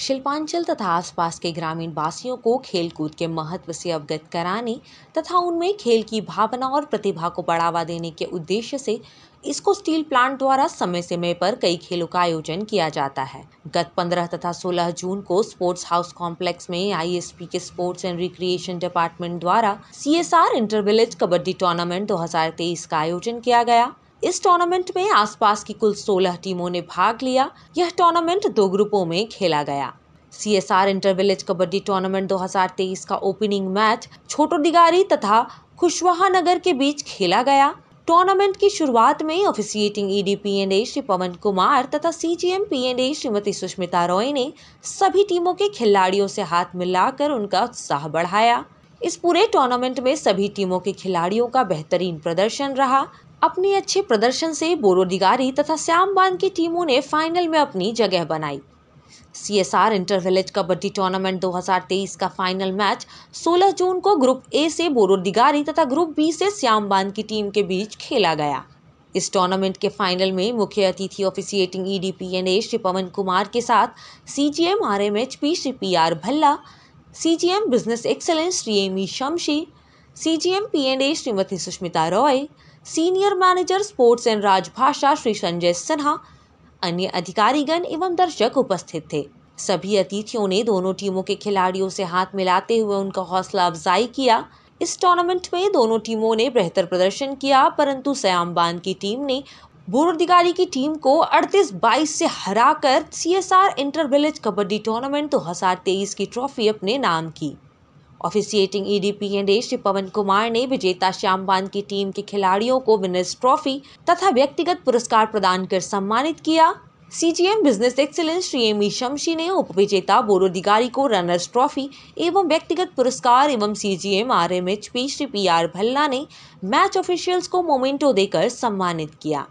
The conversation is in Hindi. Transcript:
शिल्पांचल तथा आसपास के ग्रामीण वासियों को खेलकूद के महत्व से अवगत कराने तथा उनमें खेल की भावना और प्रतिभा को बढ़ावा देने के उद्देश्य से इसको स्टील प्लांट द्वारा समय समय पर कई खेलों का आयोजन किया जाता है गत 15 तथा 16 जून को स्पोर्ट्स हाउस कॉम्प्लेक्स में आईएसपी के स्पोर्ट्स एंड रिक्रिएशन डिपार्टमेंट द्वारा CSR inter village kabaddi tournament 2023 का आयोजन किया गया इस टूर्नामेंट में आसपास की कुल 16 टीमों ने भाग लिया यह टूर्नामेंट दो ग्रुपों में खेला गया C S R inter village kabaddi tournament 2023 का ओपनिंग मैच छोटो दिगारी तथा खुशवाहा नगर के बीच खेला गया टूर्नामेंट की शुरुआत में officiating ED PNA Shri Pawan Kumar तथा C G M Shrimati Sushmita Roy ने सभी टीमों के खिलाड़ियों से हाथ मिलाकर उनका उत्साह बढ़ाया इस पूरे टूर्नामेंट में सभी टीमों के खिलाड़ियों का बेहतरीन प्रदर्शन रहा अपने अच्छे प्रदर्शन से बोरोडिगारी तथा बांध की टीमों ने फाइनल में अपनी जगह बनाई C S R village kabaddi tournament 2023 का फाइनल मैच 16 जून को ग्रुप ए से बोरोडिगारी तथा ग्रुप बी से बांध की टीम के बीच खेला गया इस टूर्नामेंट के फाइनल में मुख्य अतिथि officiating E e D P N A Shri Pawan Kumar के साथ C G M R M H P Shri P R Bhalla C G M business excellence Shri M E Shamshi CGM PNA Shrimati Sushmita Roy senior manager sports and Rajbhasha Shri Sanjay Sinha अन्य अधिकारीगण एवं दर्शक उपस्थित थे सभी अतिथियों ने दोनों टीमों के खिलाड़ियों से हाथ मिलाते हुए उनका हौसला अफजाई किया इस टूर्नामेंट में दोनों टीमों ने बेहतर प्रदर्शन किया परंतु बांध की टीम ने अधिकारी की टीम को 38-22 से हराकर CSR inter village kabaddi tournament 2023 की ट्रॉफी अपने नाम की officiating EDP NA Shri Pawan Kumar ने विजेता श्यामबान की टीम के खिलाड़ियों को विनर्स ट्रॉफी तथा व्यक्तिगत पुरस्कार प्रदान कर सम्मानित किया CGM business excellence Shri M E Shamshi ने उप विजेता बोरो दिगारी को रनर्स ट्रॉफी एवं व्यक्तिगत पुरस्कार एवं CGM RMHP Shri P R Bhalla ने मैच ऑफिशियल्स को मोमेंटो देकर सम्मानित किया